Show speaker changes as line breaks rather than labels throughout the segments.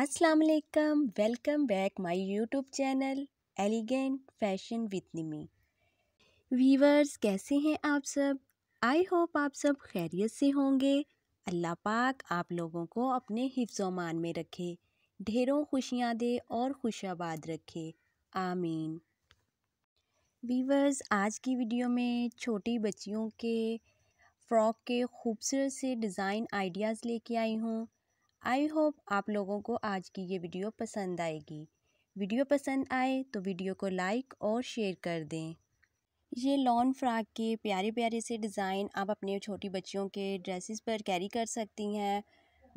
असलकम welcome back my YouTube channel elegant fashion with Nimi viewers कैसे हैं आप सब आई होप आप सब खैरियत से होंगे अल्लाह पाक आप लोगों को अपने हिफ्जोमान में रखे ढेरों खुशियाँ दे और खुशाबाद रखे आमीन वीवर्स आज की वीडियो में छोटी बच्चियों के फ़्रॉक के खूबसूरत से डिज़ाइन आइडियाज़ लेके आई हूँ आई होप आप लोगों को आज की ये वीडियो पसंद आएगी वीडियो पसंद आए तो वीडियो को लाइक और शेयर कर दें ये लॉन फ्राक के प्यारे प्यारे से डिज़ाइन आप अपने छोटी बच्चियों के ड्रेसेस पर कैरी कर सकती हैं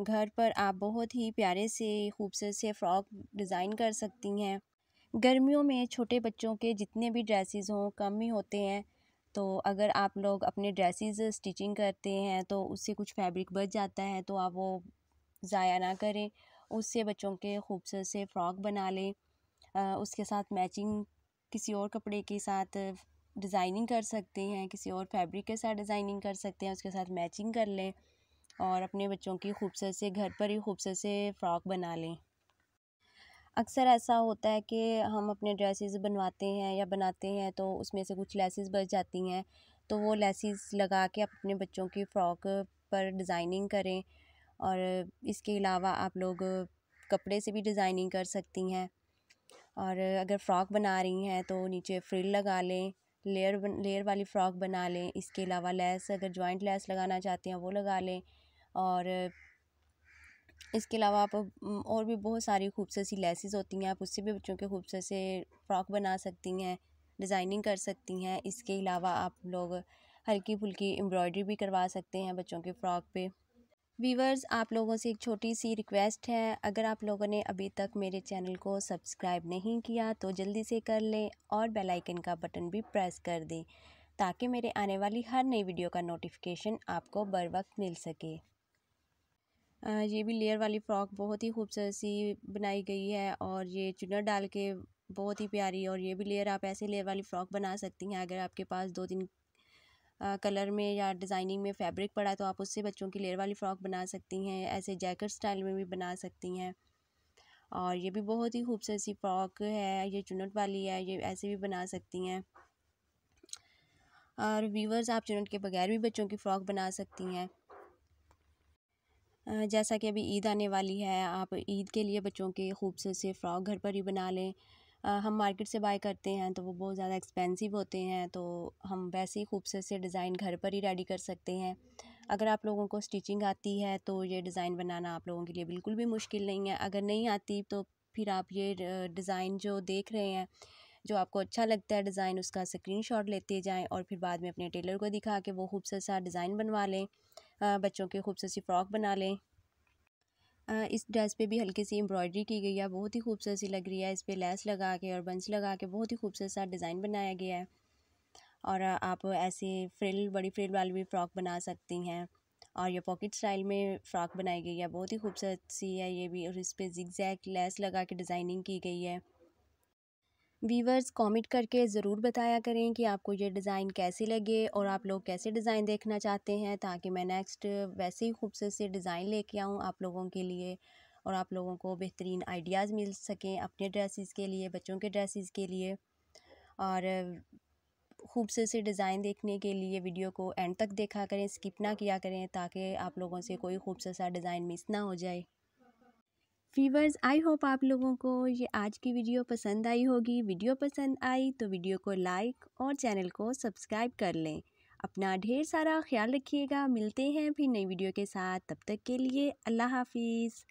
घर पर आप बहुत ही प्यारे से खूबसूरत से फ़्रॉक डिज़ाइन कर सकती हैं गर्मियों में छोटे बच्चों के जितने भी ड्रेसेस हों कम ही होते हैं तो अगर आप लोग अपने ड्रेसेस स्टिचिंग करते हैं तो उससे कुछ फैब्रिक बच जाता है तो आप वो ज़ाया ना करें उससे बच्चों के खूबसूरत से फ़्रॉक बना लें उसके साथ मैचिंग किसी और कपड़े के साथ डिज़ाइनिंग कर सकते हैं किसी और फैब्रिक के साथ डिज़ाइनिंग कर सकते हैं उसके साथ मैचिंग कर लें और अपने बच्चों की खूबसूरत से घर पर ही खूबसूरत से फ़्रॉक बना लें अक्सर ऐसा होता है कि हम अपने ड्रेसेस बनवाते हैं या बनाते हैं तो उसमें से कुछ लेसेस बच जाती हैं तो वो लेसेस लगा के अपने बच्चों की फ़्रॉक पर डिज़ाइनिंग करें और इसके अलावा आप लोग कपड़े से भी डिज़ाइनिंग कर सकती हैं और अगर फ़्रॉक बना रही हैं तो नीचे फ्रिल लगा लें लेयर लेयर वाली फ़्रॉक बना लें इसके अलावा लेस अगर जॉइंट लेस लगाना चाहते हैं वो लगा लें और इसके अलावा आप और भी बहुत सारी खूबसूरत सी लेसेस होती हैं आप उससे भी बच्चों के खूबसूरत से फ्रॉक बना सकती हैं डिज़ाइनिंग कर सकती हैं इसके अलावा आप लोग हल्की फुल्की एम्ब्रॉयडरी भी करवा सकते हैं बच्चों के फ़्रॉक पे वीवर्स आप लोगों से एक छोटी सी रिक्वेस्ट है अगर आप लोगों ने अभी तक मेरे चैनल को सब्सक्राइब नहीं किया तो जल्दी से कर लें और बेल आइकन का बटन भी प्रेस कर दें ताकि मेरे आने वाली हर नई वीडियो का नोटिफिकेशन आपको बर वक्त मिल सके ये भी लेयर वाली फ़्रॉक बहुत ही खूबसूरत सी बनाई गई है और ये चुनर डाल के बहुत ही प्यारी और ये भी लेयर आप ऐसे लेयर वाली फ़्रॉक बना सकती हैं अगर आपके पास दो तीन कलर में या डिज़ाइनिंग में फ़ैब्रिक पड़ा है तो आप उससे बच्चों की लेयर वाली फ़्रॉक बना सकती हैं ऐसे जैकेट स्टाइल में भी बना सकती हैं और ये भी बहुत ही खूबसूरत सी फ्रॉक है ये चुनट वाली है ये ऐसे भी बना सकती हैं और व्यूवर्स आप चुनट के बगैर भी बच्चों की फ़्रॉक बना सकती हैं जैसा कि अभी ईद आने वाली है आप ईद के लिए बच्चों के खूबसूरत से फ़्रॉक घर पर ही बना लें हम मार्केट से बाय करते हैं तो वो बहुत ज़्यादा एक्सपेंसिव होते हैं तो हम वैसे ही खूबसूरत से डिज़ाइन घर पर ही रेडी कर सकते हैं अगर आप लोगों को स्टिचिंग आती है तो ये डिज़ाइन बनाना आप लोगों के लिए बिल्कुल भी मुश्किल नहीं है अगर नहीं आती तो फिर आप ये डिज़ाइन जो देख रहे हैं जो आपको अच्छा लगता है डिज़ाइन उसका शॉट लेते जाएँ और फिर बाद में अपने टेलर को दिखा के वो खूबसूरत सा डिज़ाइन बनवा लें बच्चों के खूबसूरत सी फ़्रॉक बना लें इस ड्रेस पे भी हल्की सी एम्ब्रॉयडरी की गई है बहुत ही खूबसूरत सी लग रही है इस पर लेस लगा के और बंच लगा के बहुत ही खूबसूरत सा डिज़ाइन बनाया गया है और आप ऐसे फ्रिल बड़ी फ्रिल वाली भी फ़्रॉक बना सकती हैं और ये पॉकेट स्टाइल में फ़्रॉक बनाई गई है बहुत ही खूबसूरत सी है ये भी और इस पर जिग जैग लेस लगा के डिज़ाइनिंग की गई है वीवर्स कमेंट करके ज़रूर बताया करें कि आपको ये डिज़ाइन कैसी लगे और आप लोग कैसे डिज़ाइन देखना चाहते हैं ताकि मैं नेक्स्ट वैसे ही खूबसूरत से डिज़ाइन लेके आऊँ आप लोगों के लिए और आप लोगों को बेहतरीन आइडियाज़ मिल सकें अपने ड्रेसिस के लिए बच्चों के ड्रेसिस के लिए और खूबसूरत से डिज़ाइन देखने के लिए वीडियो को एंड तक देखा करें स्किप ना किया करें ताकि आप लोगों से कोई खूबसूरत सा डिज़ाइन मिस ना हो जाए वीवर्स आई होप आप लोगों को ये आज की वीडियो पसंद आई होगी वीडियो पसंद आई तो वीडियो को लाइक और चैनल को सब्सक्राइब कर लें अपना ढेर सारा ख्याल रखिएगा मिलते हैं फिर नई वीडियो के साथ तब तक के लिए अल्लाह हाफिज़